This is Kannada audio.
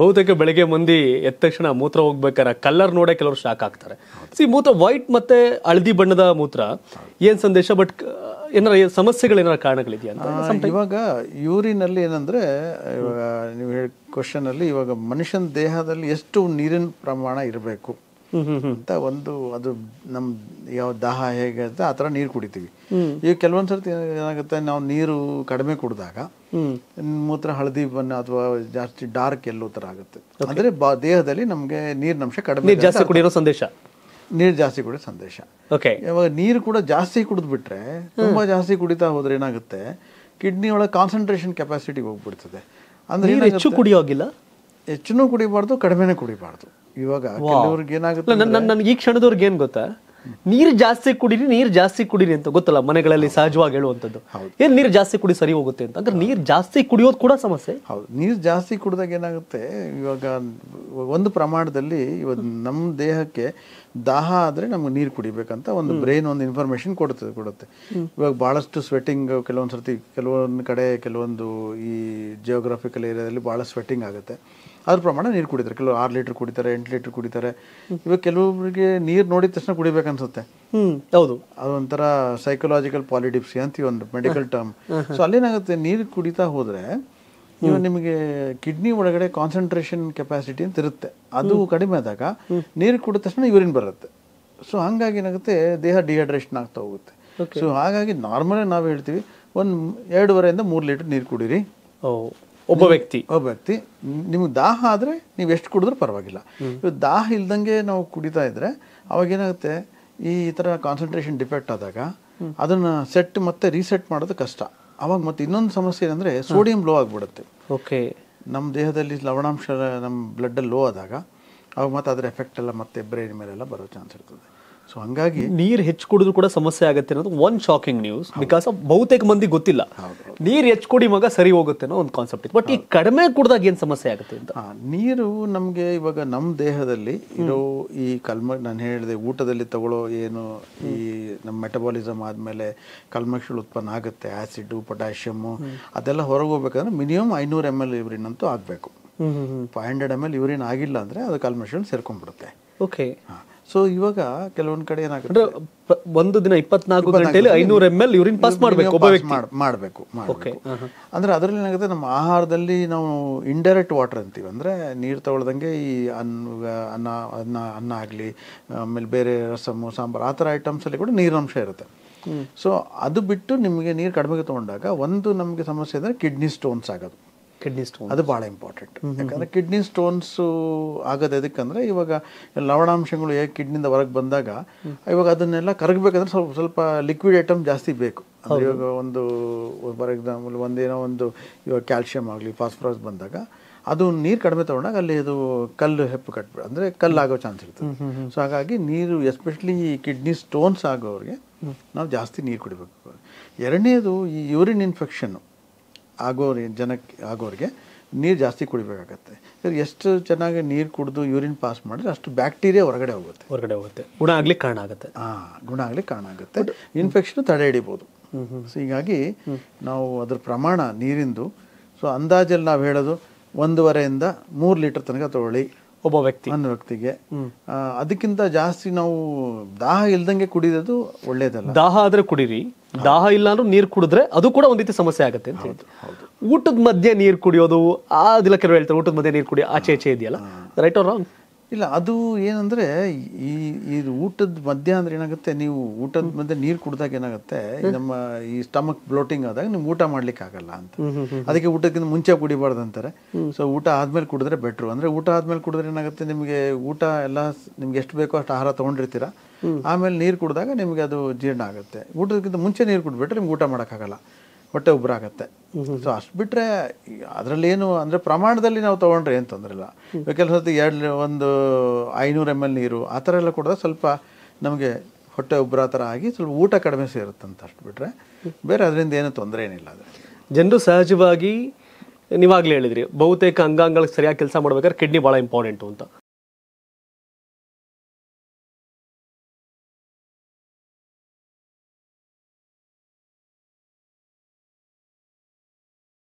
ಬಹುತೇಕ ಬೆಳಿಗ್ಗೆ ಮಂದಿ ಎದ್ದ ತಕ್ಷಣ ಮೂತ್ರ ಹೋಗ್ಬೇಕಾರೆ ಕಲರ್ ನೋಡೇ ಕೆಲವರು ಶಾಕ್ ಆಗ್ತಾರೆ ಸಿ ಮೂತ್ರ ವೈಟ್ ಮತ್ತೆ ಹಳದಿ ಬಣ್ಣದ ಮೂತ್ರ ಏನ್ ಸಂದೇಶ ಬಟ್ ಏನಾರ ಸಮಸ್ಯೆಗಳು ಏನಾರ ಕಾರಣಗಳಿದೆಯಾ ಅಂತ ಇವಾಗ ಯೂರಿನಲ್ಲಿ ಏನಂದ್ರೆ ಇವಾಗ ನೀವು ಹೇಳಿ ಕ್ವಶನ್ ಅಲ್ಲಿ ಇವಾಗ ಮನುಷ್ಯನ ದೇಹದಲ್ಲಿ ಎಷ್ಟು ನೀರಿನ ಪ್ರಮಾಣ ಇರಬೇಕು ಅಂತ ಒಂದು ಅದು ನಮ್ಮ ಯಾವ ದಾಹ ಹೇಗಿರುತ್ತೆ ಆ ಥರ ನೀರು ಕುಡಿತೀವಿ ಈಗ ಕೆಲವೊಂದು ಸರ್ತಿ ಏನಾಗುತ್ತೆ ನಾವು ನೀರು ಕಡಿಮೆ ಕುಡಿದಾಗ ಮೂತ್ರ ಹಳದಿ ಬಣ್ಣ ಅಥವಾ ಜಾಸ್ತಿ ಡಾರ್ಕ್ ಎಲ್ಲೋ ಥರ ಆಗುತ್ತೆ ಅಂದ್ರೆ ಬಾ ದೇಹದಲ್ಲಿ ನಮಗೆ ನೀರಿನಂಶ ಕಡಿಮೆ ಜಾಸ್ತಿ ಕುಡಿಯೋ ಸಂದೇಶ ನೀರು ಜಾಸ್ತಿ ಕುಡಿಯೋ ಸಂದೇಶ ಓಕೆ ಇವಾಗ ನೀರು ಕೂಡ ಜಾಸ್ತಿ ಕುಡಿದ್ಬಿಟ್ರೆ ತುಂಬಾ ಜಾಸ್ತಿ ಕುಡಿತಾ ಹೋದ್ರೆ ಏನಾಗುತ್ತೆ ಕಿಡ್ನಿ ಒಳಗೆ ಕಾನ್ಸಂಟ್ರೇಷನ್ ಕೆಪಾಸಿಟಿ ಹೋಗ್ಬಿಡ್ತದೆ ಅಂದರೆ ಹೆಚ್ಚು ಕುಡಿಯೋಗಿಲ್ಲ ಹೆಚ್ಚು ಕುಡಿಬಾರ್ದು ಕಡಿಮೆನೂ ಕುಡಿಬಾರ್ದು ಇವಾಗ ಏನಾಗುತ್ತೆ ನನಗೆ ಈ ಕ್ಷಣದವ್ರಿಗೆ ಏನ್ ಗೊತ್ತಾ ನೀರು ಜಾಸ್ತಿ ಕುಡೀರಿ ನೀರು ಜಾಸ್ತಿ ಕುಡೀರಿ ಅಂತ ಗೊತ್ತಲ್ಲ ಮನೆಗಳಲ್ಲಿ ಸಹಜವಾಗಿ ಹೇಳುವಂಥದ್ದು ಏನು ನೀರು ಜಾಸ್ತಿ ಕುಡಿ ಸರಿ ಹೋಗುತ್ತೆ ಅಂತ ಅಂದ್ರೆ ನೀರು ಜಾಸ್ತಿ ಕುಡಿಯೋದು ಕೂಡ ಸಮಸ್ಯೆ ಹೌದು ನೀರು ಜಾಸ್ತಿ ಕುಡಿದಾಗ ಏನಾಗುತ್ತೆ ಇವಾಗ ಒಂದು ಪ್ರಮಾಣದಲ್ಲಿ ಇವತ್ತು ನಮ್ಮ ದೇಹಕ್ಕೆ ದಾಹ ಆದರೆ ನಮ್ಗೆ ನೀರು ಕುಡಿಬೇಕಂತ ಒಂದು ಬ್ರೈನ್ ಒಂದು ಇನ್ಫಾರ್ಮೇಷನ್ ಕೊಡುತ್ತೆ ಕೊಡುತ್ತೆ ಇವಾಗ ಭಾಳಷ್ಟು ಸ್ವೆಟಿಂಗ್ ಕೆಲವೊಂದು ಸರ್ತಿ ಕೆಲವೊಂದು ಕಡೆ ಕೆಲವೊಂದು ಈ ಜಿಯೋಗ್ರಾಫಿಕಲ್ ಏರಿಯಾದಲ್ಲಿ ಭಾಳ ಸ್ವೆಟಿಂಗ್ ಆಗುತ್ತೆ ಅದ್ರ ಪ್ರಮಾಣ ನೀರು ಕುಡಿತಾರೆ ಕೆಲವು ಆರು ಲೀಟ್ರ್ ಕುಡಿತಾರೆ ಎಂಟು ಲೀಟರ್ ಕುಡಿತಾರೆ ಇವಾಗ ಕೆಲವೊಬ್ಬರಿಗೆ ನೀರು ನೋಡಿದ ತಕ್ಷಣ ಕುಡಿಬೇಕಂತ ಅನ್ಸುತ್ತೆ ಹೌದು ಅದೊಂಥರ ಸೈಕೋಲಾಜಿಕಲ್ ಪಾಲಿಡಿಪ್ಸಿ ಅಂತ ಒಂದು ಮೆಡಿಕಲ್ ಟರ್ಮ್ ಸೊ ಅಲ್ಲೇನಾಗುತ್ತೆ ನೀರು ಕುಡಿತಾ ಹೋದ್ರೆ ನೀವು ನಿಮಗೆ ಕಿಡ್ನಿ ಒಳಗಡೆ ಕಾನ್ಸಂಟ್ರೇಷನ್ ಕೆಪಾಸಿಟಿ ಅಂತ ಇರುತ್ತೆ ಅದು ಕಡಿಮೆ ಆದಾಗ ನೀರು ಕುಡಿದ ತಕ್ಷಣ ಯೂರಿನ್ ಬರುತ್ತೆ ಸೊ ಹಂಗಾಗಿ ಏನಾಗುತ್ತೆ ದೇಹ ಡಿಹೈಡ್ರೇಷನ್ ಆಗ್ತಾ ಹೋಗುತ್ತೆ ಸೊ ಹಾಗಾಗಿ ನಾರ್ಮಲಾಗಿ ನಾವು ಹೇಳ್ತೀವಿ ಒಂದು ಎರಡೂವರೆಯಿಂದ ಮೂರು ಲೀಟರ್ ನೀರು ಕುಡೀರಿ ಒಬ್ಬ ವ್ಯಕ್ತಿ ಒಬ್ಬ ವ್ಯಕ್ತಿ ನಿಮ್ಗೆ ದಾಹ ಆದರೆ ನೀವು ಎಷ್ಟು ಕುಡಿದ್ರೂ ಪರವಾಗಿಲ್ಲ ದಾಹ ಇಲ್ದಂಗೆ ನಾವು ಕುಡಿತಾ ಇದ್ರೆ ಅವಾಗೇನಾಗುತ್ತೆ ಈ ಥರ ಕಾನ್ಸಂಟ್ರೇಷನ್ ಡಿಫೆಕ್ಟ್ ಆದಾಗ ಅದನ್ನು ಸೆಟ್ ಮತ್ತೆ ರೀಸೆಟ್ ಮಾಡೋದು ಕಷ್ಟ ಅವಾಗ ಮತ್ತೆ ಇನ್ನೊಂದು ಸಮಸ್ಯೆ ಏನಂದರೆ ಸೋಡಿಯಂ ಲೋ ಆಗಿಬಿಡುತ್ತೆ ಓಕೆ ನಮ್ಮ ದೇಹದಲ್ಲಿ ಲವಣಾಂಶ ನಮ್ಮ ಬ್ಲಡ್ಡಲ್ಲಿ ಲೋ ಆದಾಗ ಅವಾಗ ಮತ್ತೆ ಅದರ ಎಫೆಕ್ಟ್ ಎಲ್ಲ ಮತ್ತೆ ಬ್ರೈನ್ ಮೇಲೆಲ್ಲ ಬರೋ ಚಾನ್ಸ್ ಇರ್ತದೆ ಸೊ ಹಂಗಾಗಿ ನೀರು ಹೆಚ್ಚು ಕುಡಿದ್ರು ಕೂಡ ಸಮಸ್ಯೆ ಆಗುತ್ತೆ ಅನ್ನೋದು ಒನ್ ಶಾಕಿಂಗ್ ನ್ಯೂಸ್ ಬಿಕಾಸ್ ಬಹುತೇಕ ಮಂದಿ ಗೊತ್ತಿಲ್ಲ ನೀರು ಹೆಚ್ಚು ಕುಡಿ ಮಗ ಸರಿ ಹೋಗುತ್ತೆ ಒಂದು ಕಾನ್ಸೆಪ್ಟ್ ಇದೆ ಬಟ್ ಈ ಕಡಿಮೆ ಕುಡಿದಾಗ ಏನು ಸಮಸ್ಯೆ ಆಗುತ್ತೆ ಅಂತ ನೀರು ನಮಗೆ ಇವಾಗ ನಮ್ಮ ದೇಹದಲ್ಲಿ ಇರೋ ಈ ಕಲ್ಮ ನಾನು ಹೇಳಿದೆ ಊಟದಲ್ಲಿ ತಗೊಳ್ಳೋ ಏನು ಈ ನಮ್ಮ ಮೆಟಬಾಲಿಸಮ್ ಆದಮೇಲೆ ಕಲ್ಮಕ್ಷಗಳು ಉತ್ಪನ್ನ ಆಗುತ್ತೆ ಆ್ಯಸಿಡು ಪೊಟ್ಯಾಷಿಯಮ್ಮು ಅದೆಲ್ಲ ಹೊರಗೆ ಹೋಗ್ಬೇಕಂದ್ರೆ ಮಿನಿಮಮ್ ಐನೂರು ಎಮ್ ಎಲ್ ಯೂರಿನ್ ಅಂತೂ ಆಗಬೇಕು five hundred M L urine ಆಗಿಲ್ಲ ಅಂದರೆ ಅದು ಕಲ್ಮಷನ್ ಸೇರ್ಕೊಂಡ್ಬಿಡುತ್ತೆ ಓಕೆ ಹಾಂ ಸೊ ಇವಾಗ ಕೆಲವೊಂದ್ ಕಡೆ ಏನಾಗುತ್ತೆ ಒಂದು ದಿನ ಇಪ್ಪತ್ನಾಲ್ಕು ಗಂಟೆಯಲ್ಲಿ ಐನೂರು ಎಮ್ ಎಲ್ ಯೂರಿನ್ ಪಾಸ್ ಮಾಡಬೇಕು ಮಾಡಬೇಕು ಅಂದ್ರೆ ಅದರಲ್ಲಿ ಏನಾಗುತ್ತೆ ನಮ್ಮ ಆಹಾರದಲ್ಲಿ ನಾವು ಇಂಡೈರೆಕ್ಟ್ ವಾಟರ್ ಅಂತೀವಿ ಅಂದ್ರೆ ನೀರ್ ತಗೊಳ್ದಂಗೆ ಈ ಅನ್ನ ಅನ್ನ ಅನ್ನ ಆಗ್ಲಿ ಆಮೇಲೆ ಬೇರೆ ರಸಮು ಸಾಂಬಾರ್ ಆ ಐಟಮ್ಸ್ ಅಲ್ಲಿ ಕೂಡ ಅಂಶ ಇರುತ್ತೆ ಸೊ ಅದು ಬಿಟ್ಟು ನಿಮಗೆ ನೀರು ಕಡಿಮೆಗೆ ತಗೊಂಡಾಗ ಒಂದು ನಮಗೆ ಸಮಸ್ಯೆ ಅಂದ್ರೆ ಕಿಡ್ನಿ ಸ್ಟೋನ್ಸ್ ಆಗೋದು ಕಿಡ್ನಿ ಸ್ಟೋನ್ ಅದು ಭಾಳ ಇಂಪಾರ್ಟೆಂಟ್ ಯಾಕಂದರೆ ಕಿಡ್ನಿ ಸ್ಟೋನ್ಸು ಆಗೋದು ಎದಕ್ಕಂದರೆ ಇವಾಗ ಲವಣಾಂಶಗಳು ಹೇಗೆ ಕಿಡ್ನಿಂದ ಹೊರಗೆ ಬಂದಾಗ ಇವಾಗ ಅದನ್ನೆಲ್ಲ ಕರಗಬೇಕಂದ್ರೆ ಸ್ವಲ್ಪ ಸ್ವಲ್ಪ ಲಿಕ್ವಿಡ್ ಐಟಮ್ ಜಾಸ್ತಿ ಬೇಕು ಅಂದರೆ ಇವಾಗ ಒಂದು ಫಾರ್ ಎಕ್ಸಾಂಪಲ್ ಒಂದೇನೋ ಒಂದು ಇವಾಗ ಕ್ಯಾಲ್ಶಿಯಂ ಆಗಲಿ ಫಾಸ್ಫರಸ್ ಬಂದಾಗ ಅದು ನೀರು ಕಡಿಮೆ ತಗೊಂಡಾಗ ಅಲ್ಲಿ ಅದು ಕಲ್ಲು ಹೆಪ್ಪು ಕಟ್ಬಿಡ ಅಂದರೆ ಕಲ್ಲಾಗೋ ಚಾನ್ಸ್ ಇರ್ತದೆ ಸೊ ಹಾಗಾಗಿ ನೀರು ಎಸ್ಪೆಷಲಿ ಕಿಡ್ನಿ ಸ್ಟೋನ್ಸ್ ಆಗೋರಿಗೆ ನಾವು ಜಾಸ್ತಿ ನೀರು ಕುಡಿಬೇಕು ಎರಡನೇದು ಈ ಯೂರಿನ್ ಇನ್ಫೆಕ್ಷನ್ನು ಆಗೋ ಜನಕ್ಕೆ ಆಗೋರಿಗೆ ನೀರು ಜಾಸ್ತಿ ಕುಡಿಬೇಕಾಗತ್ತೆ ಎಷ್ಟು ಚೆನ್ನಾಗಿ ನೀರು ಕುಡಿದು ಯೂರಿನ್ ಪಾಸ್ ಮಾಡಿದ್ರೆ ಅಷ್ಟು ಬ್ಯಾಕ್ಟೀರಿಯಾ ಹೊರಗಡೆ ಹೋಗುತ್ತೆ ಹೊರಗಡೆ ಹೋಗುತ್ತೆ ಗುಣ ಆಗಲಿ ಕಾರಣ ಆಗುತ್ತೆ ಹಾಂ ಗುಣ ಆಗಲಿ ಕಾರಣ ಆಗುತ್ತೆ ಇನ್ಫೆಕ್ಷನ್ ತಡೆ ಹಿಡಿಬೋದು ಸೊ ಹೀಗಾಗಿ ನಾವು ಅದ್ರ ಪ್ರಮಾಣ ನೀರಿಂದು ಸೊ ಅಂದಾಜಲ್ಲಿ ನಾವು ಹೇಳೋದು ಒಂದೂವರೆಯಿಂದ ಮೂರು ಲೀಟರ್ ತನಕ ತೊಗೊಳ್ಳಿ ಒಬ್ಬ ವ್ಯಕ್ತಿ ಒಂದು ವ್ಯಕ್ತಿಗೆ ಅದಕ್ಕಿಂತ ಜಾಸ್ತಿ ನಾವು ದಾಹ ಇಲ್ದಂಗೆ ಕುಡಿಯೋದು ಒಳ್ಳೇದಲ್ಲ ದಾಹ ಆದ್ರೆ ಕುಡೀರಿ ದಾಹ ಇಲ್ಲ ಅಂದ್ರೆ ನೀರು ಕುಡಿದ್ರೆ ಅದು ಕೂಡ ಒಂದ್ ರೀತಿ ಸಮಸ್ಯೆ ಆಗುತ್ತೆ ಅಂತ ಹೇಳಿ ಊಟದ ಮಧ್ಯೆ ನೀರು ಕುಡಿಯೋದು ದಿನ ದಿನ ಹೇಳ್ತಾರೆ ಊಟದ ಮಧ್ಯೆ ನೀರು ಕುಡಿಯೋ ಆಚೆ ಆಚೆ ಇದೆಯಲ್ಲ ರೈಟ್ ಆರ್ ರಾಂಗ್ ಇಲ್ಲ ಅದು ಏನಂದ್ರೆ ಈ ಈ ಊಟದ ಮಧ್ಯ ಅಂದ್ರೆ ಏನಾಗುತ್ತೆ ನೀವು ಊಟದ ಮಧ್ಯೆ ನೀರು ಕುಡಿದಾಗ ಏನಾಗುತ್ತೆ ನಮ್ಮ ಈ ಸ್ಟಮಕ್ ಬ್ಲೋಟಿಂಗ್ ಆದಾಗ ನೀವು ಊಟ ಮಾಡ್ಲಿಕ್ಕೆ ಆಗಲ್ಲ ಅಂತ ಅದಕ್ಕೆ ಊಟಕ್ಕಿಂತ ಮುಂಚೆ ಕುಡಿಬಾರ್ದು ಅಂತಾರೆ ಸೊ ಊಟ ಆದ್ಮೇಲೆ ಕುಡಿದ್ರೆ ಬೆಟ್ರು ಅಂದ್ರೆ ಊಟ ಆದ್ಮೇಲೆ ಕುಡಿದ್ರೆ ಏನಾಗುತ್ತೆ ನಿಮಗೆ ಊಟ ಎಲ್ಲ ನಿಮ್ಗೆ ಎಷ್ಟು ಬೇಕೋ ಅಷ್ಟು ಆಹಾರ ತೊಗೊಂಡಿರ್ತೀರಾ ಆಮೇಲೆ ನೀರು ಕುಡಿದಾಗ ನಿಮಗೆ ಅದು ಜೀರ್ಣ ಆಗುತ್ತೆ ಊಟದಕ್ಕಿಂತ ಮುಂಚೆ ನೀರು ಕುಡ್ಬಿಟ್ರೆ ನಿಮ್ಗೆ ಊಟ ಮಾಡೋಕ್ಕಾಗಲ್ಲ ಹೊಟ್ಟೆ ಉಬ್ಬರಾಗತ್ತೆ ಸೊ ಅಷ್ಟು ಬಿಟ್ಟರೆ ಅದರಲ್ಲೇನು ಅಂದರೆ ಪ್ರಮಾಣದಲ್ಲಿ ನಾವು ತೊಗೊಂಡ್ರೆ ಏನು ತೊಂದರೆ ಇಲ್ಲ ಕೆಲಸ ಎರಡು ಒಂದು ಐನೂರು ಎಮ್ ಎಲ್ ನೀರು ಆ ಥರ ಎಲ್ಲ ಕೊಡಿದ್ರೆ ಸ್ವಲ್ಪ ನಮಗೆ ಹೊಟ್ಟೆ ಉಬ್ಬರ ಥರ ಆಗಿ ಸ್ವಲ್ಪ ಊಟ ಕಡಿಮೆ ಸೇರುತ್ತಂತ ಅಷ್ಟು ಬಿಟ್ಟರೆ ಬೇರೆ ಅದರಿಂದ ಏನು ತೊಂದರೆ ಏನಿಲ್ಲ ಅದು ಜನರು ಸಹಜವಾಗಿ ನೀವಾಗಲೇ ಹೇಳಿದ್ರಿ ಬಹುತೇಕ ಅಂಗಾಂಗಗಳಿಗೆ ಸರಿಯಾಗಿ ಕೆಲಸ ಮಾಡ್ಬೇಕಾದ್ರೆ ಕಿಡ್ನಿ ಭಾಳ ಇಂಪಾರ್ಟೆಂಟು ಅಂತ